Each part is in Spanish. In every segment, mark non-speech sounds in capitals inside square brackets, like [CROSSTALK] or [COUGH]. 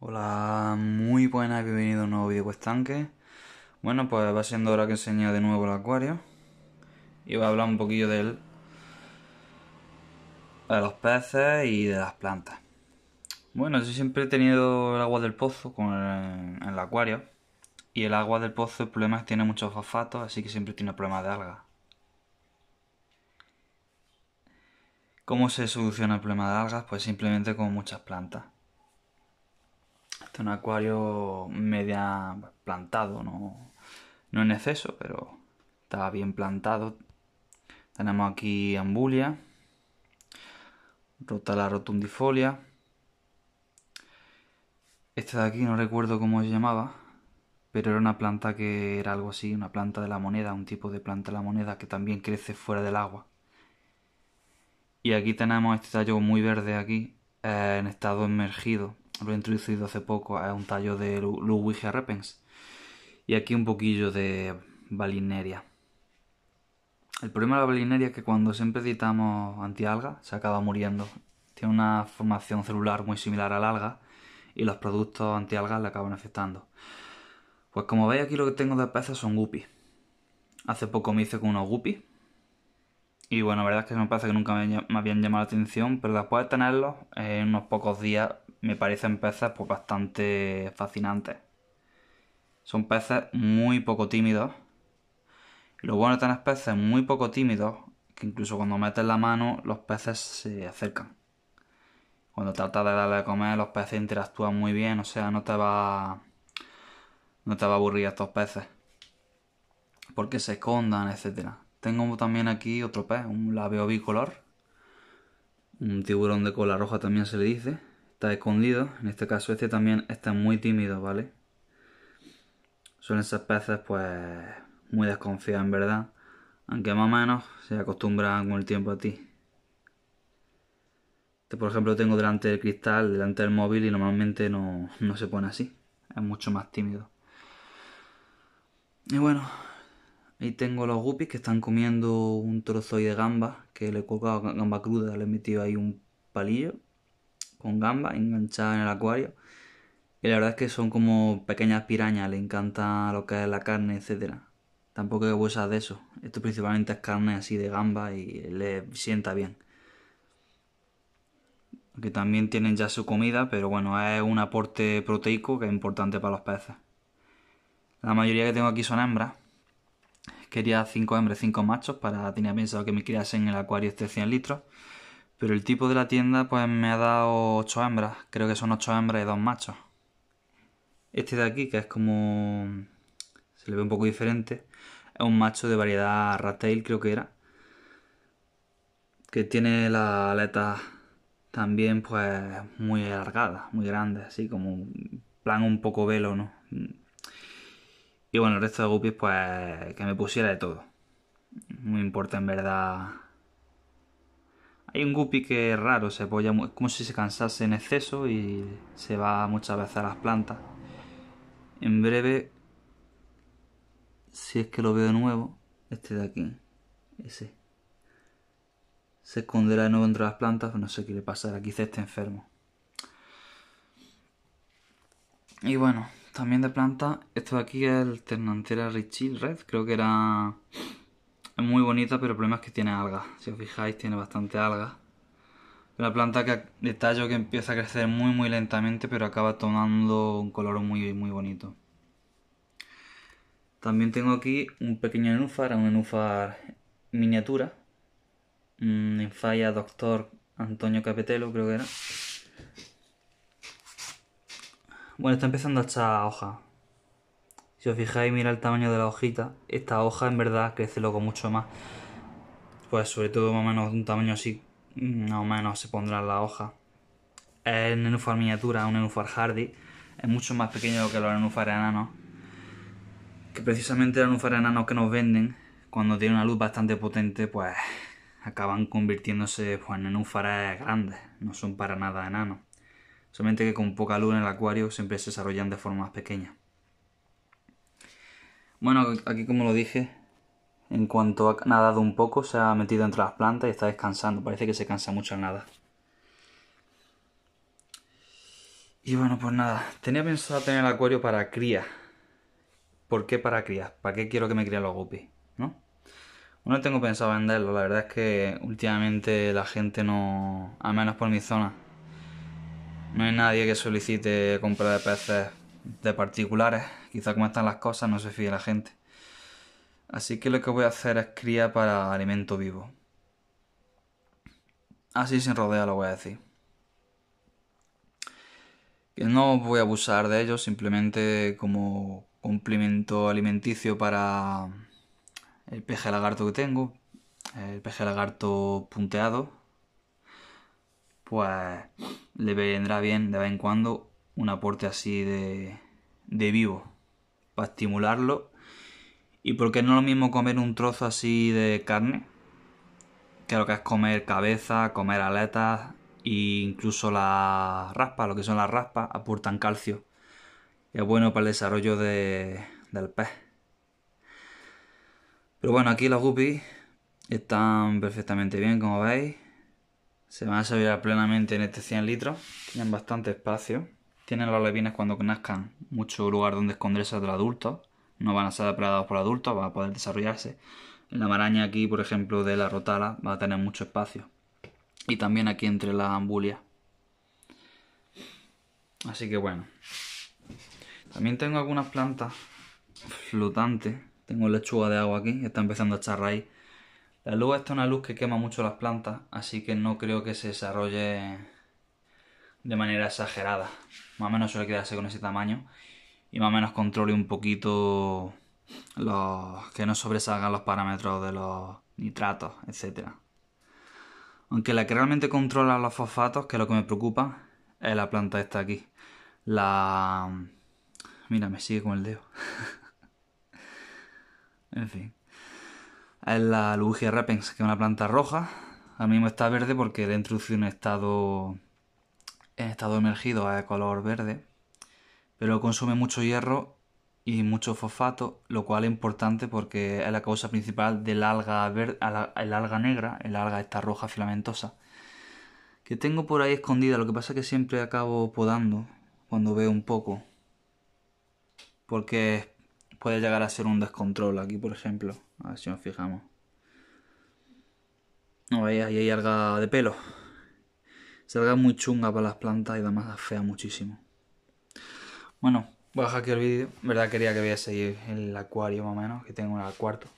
Hola, muy buenas, bienvenidos a un nuevo vídeo estanque Bueno, pues va siendo hora que enseñe de nuevo el acuario. Y voy a hablar un poquillo de él, los peces y de las plantas. Bueno, yo siempre he tenido el agua del pozo con el, en el acuario. Y el agua del pozo, el problema es que tiene muchos fosfatos, así que siempre tiene problemas de algas. ¿Cómo se soluciona el problema de algas? Pues simplemente con muchas plantas. Este es un acuario media plantado, no, no en exceso, pero está bien plantado. Tenemos aquí ambulia, rota la rotundifolia. Este de aquí no recuerdo cómo se llamaba, pero era una planta que era algo así, una planta de la moneda, un tipo de planta de la moneda que también crece fuera del agua. Y aquí tenemos este tallo muy verde aquí, eh, en estado emergido, lo he introducido hace poco a un tallo de Ludwigia Repens. Y aquí un poquillo de balineria. El problema de la balineria es que cuando siempre editamos antialga se acaba muriendo. Tiene una formación celular muy similar al alga y los productos antialgas le acaban afectando. Pues como veis aquí lo que tengo de peces son guppies. Hace poco me hice con unos guppies y bueno, la verdad es que me peces que nunca me, habían llamado la atención, pero después de tenerlos, en unos pocos días me parecen peces pues, bastante fascinantes. Son peces muy poco tímidos. Y lo bueno de tener peces muy poco tímidos, que incluso cuando metes la mano, los peces se acercan. Cuando tratas de darle de comer, los peces interactúan muy bien, o sea, no te va. No te va a aburrir estos peces. Porque se escondan, etcétera. Tengo también aquí otro pez, un labio bicolor. Un tiburón de cola roja también se le dice. Está escondido. En este caso este también está muy tímido, ¿vale? Suelen ser peces pues muy desconfiados en verdad. Aunque más o menos se acostumbran con el tiempo a ti. Este por ejemplo tengo delante del cristal, delante del móvil y normalmente no, no se pone así. Es mucho más tímido. Y bueno, Ahí tengo los guppies que están comiendo un trozo de gamba, que le he colocado gamba cruda, le he metido ahí un palillo con gamba enganchada en el acuario. Y la verdad es que son como pequeñas pirañas, le encanta lo que es la carne, etcétera. Tampoco hay huesas de eso. Esto principalmente es carne así de gamba y le sienta bien. Que también tienen ya su comida, pero bueno, es un aporte proteico que es importante para los peces. La mayoría que tengo aquí son hembras Quería 5 hembras, 5 machos, para tenía pensado que me criasen en el acuario este 100 litros. Pero el tipo de la tienda pues me ha dado 8 hembras, creo que son 8 hembras y 2 machos. Este de aquí, que es como... se le ve un poco diferente, es un macho de variedad Rattail creo que era. Que tiene la aleta también pues muy alargada, muy grande, así como plan un poco velo, ¿no? Y bueno, el resto de guppies, pues que me pusiera de todo. No importa en verdad. Hay un guppy que es raro, se apoya, como si se cansase en exceso y se va muchas veces a las plantas. En breve, si es que lo veo de nuevo, este de aquí, ese, se esconderá de nuevo entre las plantas, no sé qué le pasará, quizá esté enfermo. Y bueno, también de planta, esto de aquí es el Ternantera Richil Red, creo que era muy bonita, pero el problema es que tiene algas. Si os fijáis, tiene bastante algas. Una planta que, de tallo que empieza a crecer muy muy lentamente, pero acaba tomando un color muy muy bonito. También tengo aquí un pequeño enúfar, un enúfar miniatura. En falla Doctor Antonio Capetelo, creo que era. Bueno, está empezando esta hoja. Si os fijáis, mira el tamaño de la hojita. Esta hoja en verdad crece loco mucho más. Pues sobre todo más o menos de un tamaño así, mm, más o menos se pondrá la hoja. Es nenúfar miniatura, un nenúfar hardy. Es mucho más pequeño que los nenúfares enanos. Que precisamente los nenúfares enanos que nos venden, cuando tienen una luz bastante potente, pues acaban convirtiéndose pues, en nenúfares grandes. No son para nada enanos solamente que con poca luz en el acuario siempre se desarrollan de forma más pequeña. Bueno, aquí como lo dije, en cuanto ha nadado un poco, se ha metido entre las plantas y está descansando. Parece que se cansa mucho al nada. Y bueno, pues nada, tenía pensado tener el acuario para cría. ¿Por qué para crías? ¿Para qué quiero que me críen los guppies? ¿No? No tengo pensado venderlo, la verdad es que últimamente la gente no, al menos por mi zona, no hay nadie que solicite compra de peces de particulares. Quizá como están las cosas no se fíe la gente. Así que lo que voy a hacer es cría para alimento vivo. Así sin rodea lo voy a decir. Que no voy a abusar de ellos, simplemente como complemento alimenticio para el peje lagarto que tengo. El peje lagarto punteado, pues le vendrá bien de vez en cuando un aporte así de, vivo para estimularlo. Y porque no es lo mismo comer un trozo así de carne que lo que es comer cabeza, comer aletas e incluso las raspas, lo que son las raspas, aportan calcio. Y es bueno para el desarrollo del pez. Pero bueno, aquí los guppies están perfectamente bien, como veis. Se van a desarrollar plenamente en este 100 litros. Tienen bastante espacio. Tienen los levines cuando nazcan mucho lugar donde esconderse de los adultos. No van a ser depredados por adultos, van a poder desarrollarse. En la maraña aquí, por ejemplo, de la rotala, va a tener mucho espacio. Y también aquí entre las ambulias. Así que bueno. También tengo algunas plantas flotantes. Tengo lechuga de agua aquí, está empezando a echar raíz la luz está una luz que quema mucho las plantas, así que no creo que se desarrolle de manera exagerada. Más o menos suele quedarse con ese tamaño y más o menos controle un poquito los que no sobresalgan los parámetros de los nitratos, etc. Aunque la que realmente controla los fosfatos, que es lo que me preocupa, es la planta esta aquí. La... Mira, me sigue con el dedo. [LAUGHS] en fin es la Lugia repens, que es una planta roja. Ahora mismo está verde porque le introducido un estado, en estado emergido a color verde. Pero consume mucho hierro y mucho fosfato, lo cual es importante porque es la causa principal del alga, verde, el alga negra, el alga esta roja filamentosa. Que tengo por ahí escondida, lo que pasa es que siempre acabo podando cuando veo un poco. Porque puede llegar a ser un descontrol. Aquí, por ejemplo, a ver si nos fijamos. No veis, ahí hay alga de pelo. salga muy chunga para las plantas y además fea muchísimo. Bueno, voy a dejar aquí el vídeo. verdad quería que seguir el acuario más o menos, que tengo en el cuarto.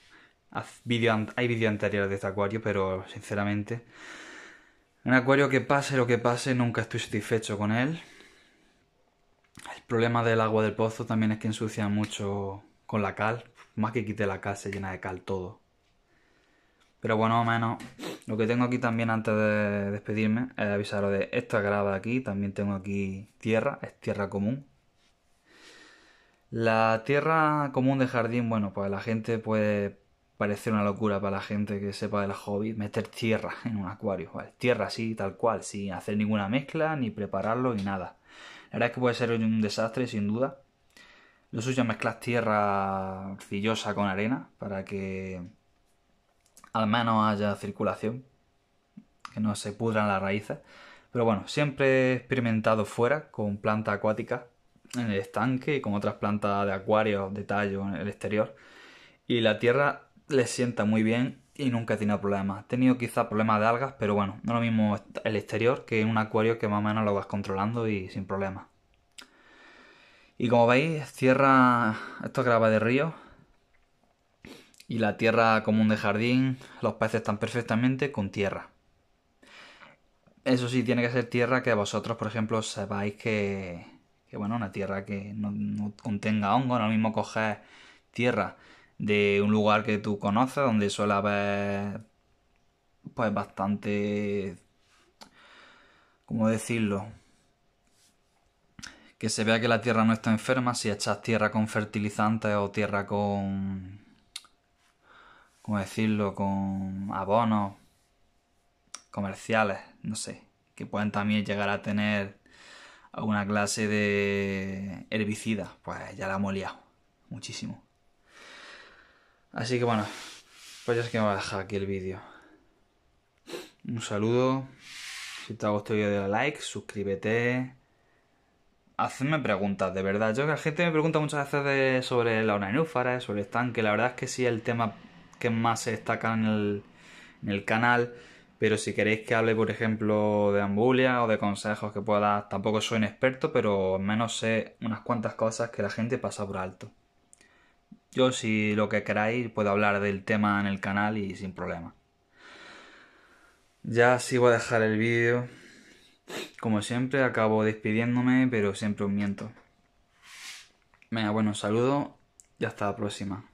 Hay vídeos anteriores de este acuario, pero sinceramente... Un acuario que pase lo que pase, nunca estoy satisfecho con él. El problema del agua del pozo también es que ensucia mucho con la cal. Más que quite la cal, se llena de cal todo. Pero bueno, o menos, lo que tengo aquí también antes de despedirme es avisaros de esta grava aquí. También tengo aquí tierra, es tierra común. La tierra común de jardín, bueno, pues la gente puede parecer una locura para la gente que sepa del hobby meter tierra en un acuario. Tierra así, tal cual, sin hacer ninguna mezcla, ni prepararlo, ni nada. La verdad es que puede ser un desastre, sin duda. Lo suyo es mezclar tierra arcillosa con arena para que al menos haya circulación, que no se pudran las raíces. Pero bueno, siempre he experimentado fuera con plantas acuáticas en el estanque y con otras plantas de acuario de tallo en el exterior. Y la tierra le sienta muy bien y nunca he tenido problemas. He tenido quizás problemas de algas, pero bueno, no lo mismo el exterior que en un acuario que más o menos lo vas controlando y sin problemas. Y como veis, tierra, esto grava de río. Y la tierra común de jardín, los peces están perfectamente con tierra. Eso sí, tiene que ser tierra que vosotros, por ejemplo, sepáis que, bueno, una tierra que no, contenga hongo. No mismo coger tierra de un lugar que tú conoces, donde suele haber, pues, bastante, ¿cómo decirlo? que se vea que la tierra no está enferma si echas tierra con fertilizantes o tierra con... ¿Cómo decirlo? Con abonos comerciales, no sé, que pueden también llegar a tener alguna clase de herbicida, pues ya la hemos liado muchísimo. Así que bueno, pues ya es que me voy a dejar aquí el vídeo. Un saludo, si te ha gustado el vídeo, dale like, suscríbete hacedme preguntas, de verdad. Yo, que la gente me pregunta muchas veces sobre la enúfara, sobre el tanque. La verdad es que sí, el tema que más se destaca en el, canal. Pero si queréis que hable, por ejemplo, de ambulia o de consejos que pueda dar, tampoco soy un experto, pero al menos sé unas cuantas cosas que la gente pasa por alto. Yo, si lo que queráis, puedo hablar del tema en el canal y sin problema. Ya sigo voy a dejar el vídeo. Como siempre, acabo despidiéndome, pero siempre un miento. Venga, bueno, saludo y hasta la próxima.